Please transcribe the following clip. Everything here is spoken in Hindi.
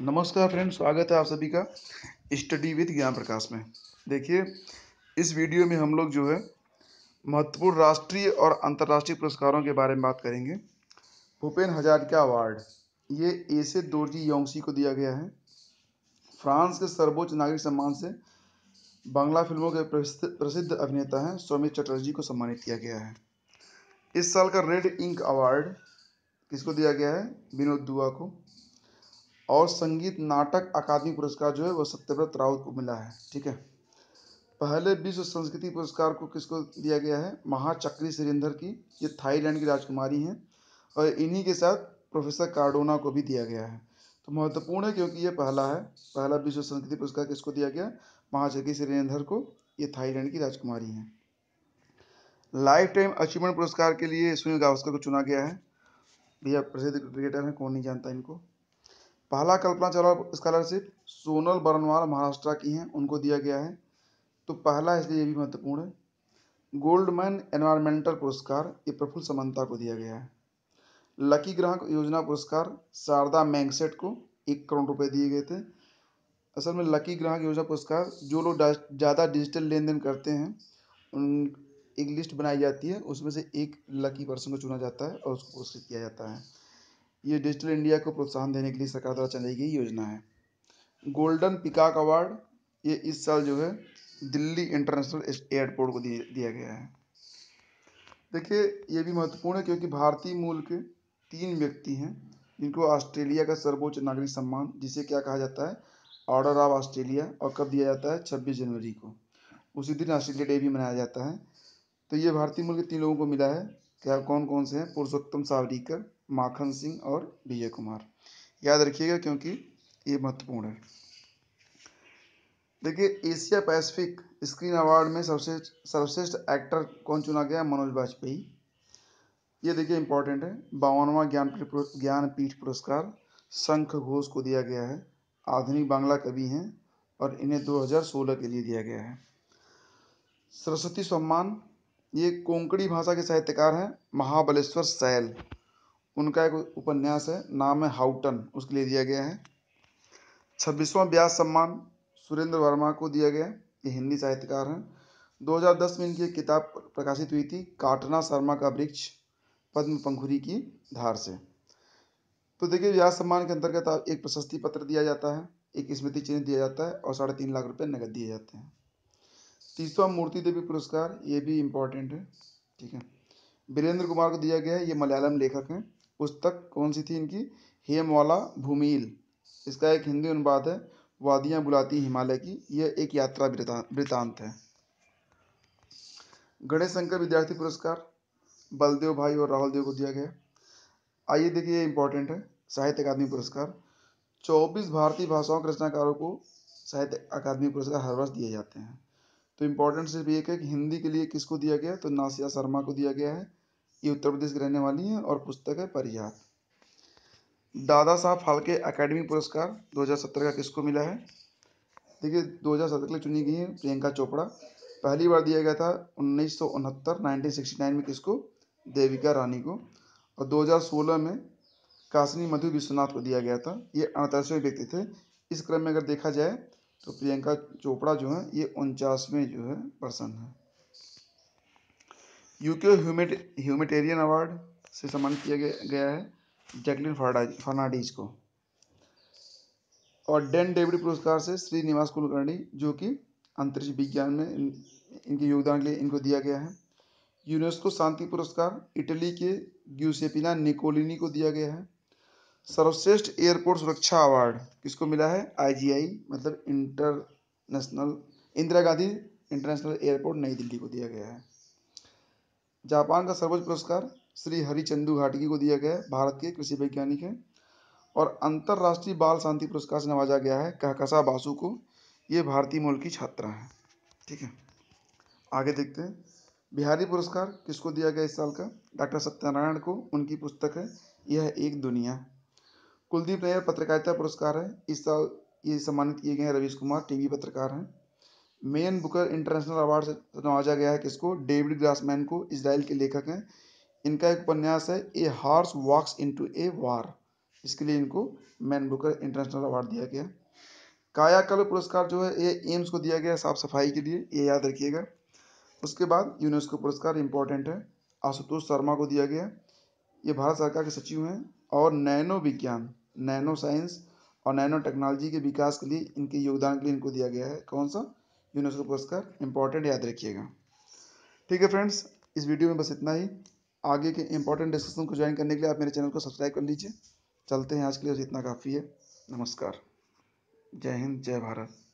नमस्कार फ्रेंड स्वागत है आप सभी का स्टडी विद ज्ञान प्रकाश में देखिए इस वीडियो में हम लोग जो है महत्वपूर्ण राष्ट्रीय और अंतर्राष्ट्रीय पुरस्कारों के बारे में बात करेंगे भूपेन हजारिका अवार्ड ये एसे दोर्जी योंगसी को दिया गया है फ्रांस के सर्वोच्च नागरिक सम्मान से बांग्ला फिल्मों के प्रसिद्ध अभिनेता हैं सौमित चटर्जी को सम्मानित किया गया है इस साल का रेड इंक अवार्ड किसको दिया गया है विनोद दुआ को और संगीत नाटक अकादमी पुरस्कार जो है वो सत्यव्रत राउत को मिला है ठीक है पहले विश्व संस्कृति पुरस्कार को किसको दिया गया है महाचक्री सुरेंद्र की ये थाईलैंड की राजकुमारी हैं और इन्हीं के साथ प्रोफेसर कार्डोना को भी दिया गया है तो महत्वपूर्ण है क्योंकि ये पहला है पहला विश्व संस्कृति पुरस्कार किसको दिया गया महाचक्री सुरेंद्र को ये थाईलैंड की राजकुमारी हैं लाइफ टाइम अचीवमेंट पुरस्कार के लिए सुनील गावस्कर को चुना गया है भैया प्रसिद्ध क्रिकेटर हैं कौन नहीं जानता इनको पहला कल्पना चावला स्कॉलरशिप सोनल बरनवाल महाराष्ट्र की हैं उनको दिया गया है तो पहला इसलिए भी महत्वपूर्ण है गोल्डमैन एनवायरमेंटल पुरस्कार ये प्रफुल्ल समंता को दिया गया है लकी ग्राहक योजना पुरस्कार शारदा मैंगसेट को एक करोड़ रुपए दिए गए थे असल में लकी ग्राहक योजना पुरस्कार जो लोग ज़्यादा डिजिटल लेन देन करते हैं उन एक लिस्ट बनाई जाती है उसमें से एक लकी पर्सन को चुना जाता है और उसको पुरस्कृत किया जाता है ये डिजिटल इंडिया को प्रोत्साहन देने के लिए सरकार द्वारा चलाई गई योजना है गोल्डन पिकाक अवार्ड ये इस साल जो है दिल्ली इंटरनेशनल एयरपोर्ट को दिया गया है देखिए ये भी महत्वपूर्ण है क्योंकि भारतीय मूल के तीन व्यक्ति हैं जिनको ऑस्ट्रेलिया का सर्वोच्च नागरिक सम्मान जिसे क्या कहा जाता है ऑर्डर ऑफ ऑस्ट्रेलिया और कब दिया जाता है छब्बीस जनवरी को उसी दिन ऑस्ट्रेलिया डे भी मनाया जाता है तो ये भारतीय मूल के तीन लोगों को मिला है क्या कौन कौन से हैं पुरुषोत्तम सावरीकर माखन सिंह और विजय कुमार याद रखिएगा क्योंकि ये महत्वपूर्ण है देखिए एशिया पैसिफिक स्क्रीन अवार्ड में सबसे सर्वश्रेष्ठ एक्टर कौन चुना गया मनोज वाजपेयी ये देखिए इंपॉर्टेंट है बावनवा ज्ञानपीठ ज्ञानपीठ पुरस्कार शंख घोष को दिया गया है आधुनिक बांग्ला कवि हैं और इन्हें 2016 के लिए दिया गया है सरस्वती सम्मान ये कोंकणी भाषा के साहित्यकार हैं महाबलेश्वर सैल उनका एक उपन्यास है नाम है हाउटन उसके लिए दिया गया है छब्बीसवां ब्यास सम्मान सुरेंद्र वर्मा को दिया गया ये हिंदी साहित्यकार हैं 2010 में इनकी एक किताब प्रकाशित हुई थी काटना शर्मा का वृक्ष पद्म पंखुरी की धार से तो देखिए व्यास सम्मान के अंतर्गत एक प्रशस्ति पत्र दिया जाता है एक स्मृति चिन्ह दिया जाता है और साढ़े तीन लाख रुपये नगद दिए जाते हैं तीसवा मूर्ति देवी पुरस्कार ये भी इम्पोर्टेंट है ठीक है वीरेंद्र कुमार को दिया गया है ये मलयालम लेखक हैं पुस्तक कौन सी थी इनकी हेमवाला भूमिल इसका एक हिंदी अनुवाद है वादियाँ बुलाती हिमालय की यह एक यात्रा वृतांत है गणेश शंकर विद्यार्थी पुरस्कार बलदेव भाई और राहुल देव को दिया गया आइए देखिए इंपॉर्टेंट है साहित्य अकादमी पुरस्कार 24 भारतीय भाषाओं के रचनाकारों को साहित्य अकादमी पुरस्कार हर वर्ष दिए जाते हैं तो इम्पोर्टेंट सिर्फ ये है कि हिंदी के लिए किसको दिया गया तो नासिया शर्मा को दिया गया है ये उत्तर प्रदेश की रहने वाली हैं और पुस्तक है परिहार दादा साहब फाल्के अकेडमी पुरस्कार 2017 का किसको मिला है देखिए 2017 के लिए चुनी गई हैं प्रियंका चोपड़ा पहली बार दिया गया था उन्नीस 1969 में किसको देविका रानी को और 2016 में काशनी मधु विश्वनाथ को दिया गया था ये अड़तालीसवें व्यक्ति थे इस क्रम में अगर देखा जाए तो प्रियंका चोपड़ा जो है ये उनचासवें जो है पर्सन है यूके ह्यूमेटेरियन अवार्ड से सम्मानित किया गया है जैकलिन फर्नाडीज को और डेन डेविड पुरस्कार से श्रीनिवास कुलकर्णी जो कि अंतरिक्ष विज्ञान में इनके योगदान के लिए इनको दिया गया है यूनेस्को शांति पुरस्कार इटली के ग्यूसेपिना निकोलिनी को दिया गया है सर्वश्रेष्ठ एयरपोर्ट सुरक्षा अवार्ड किसको मिला है आईजीआई मतलब international Indira Gandhi international airport New Delhi को दिया गया है जापान का सर्वोच्च पुरस्कार श्री हरिचंदू घाटगी को दिया गया है भारत के कृषि वैज्ञानिक हैं और अंतर्राष्ट्रीय बाल शांति पुरस्कार से नवाजा गया है कहकसा बासु को ये भारतीय मूल की छात्रा है ठीक है आगे देखते हैं बिहारी पुरस्कार किसको दिया गया इस साल का डॉक्टर सत्यनारायण को उनकी पुस्तक है यह एक दुनिया कुलदीप नैयर पत्रकारिता पुरस्कार है इस साल ये सम्मानित किए गए हैं रवीश कुमार टीवी पत्रकार हैं मेन बुकर इंटरनेशनल अवार्ड से नवाजा गया है किसको डेविड ग्रासमैन को इसराइल के लेखक हैं इनका एक उपन्यास है ए हार्स वॉक्स इनटू ए वार इसके लिए इनको मैन बुकर इंटरनेशनल अवार्ड दिया गया कायाकल्प पुरस्कार जो है ये एम्स को दिया गया साफ सफाई के लिए ये याद रखिएगा उसके बाद यूनेस्को पुरस्कार इंपॉर्टेंट है आशुतोष शर्मा को दिया गया ये भारत सरकार के सचिव हैं और नैनो विज्ञान नैनो साइंस और नैनो टेक्नोलॉजी के विकास के लिए इनके योगदान के लिए इनको दिया गया है कौन सा यूनेस्को पुरस्कार इंपॉर्टेंट याद रखिएगा ठीक है फ्रेंड्स इस वीडियो में बस इतना ही आगे के इंपॉर्टेंट डिस्कशन को ज्वाइन करने के लिए आप मेरे चैनल को सब्सक्राइब कर लीजिए चलते हैं आज के लिए बस इतना काफ़ी है नमस्कार जय हिंद जय भारत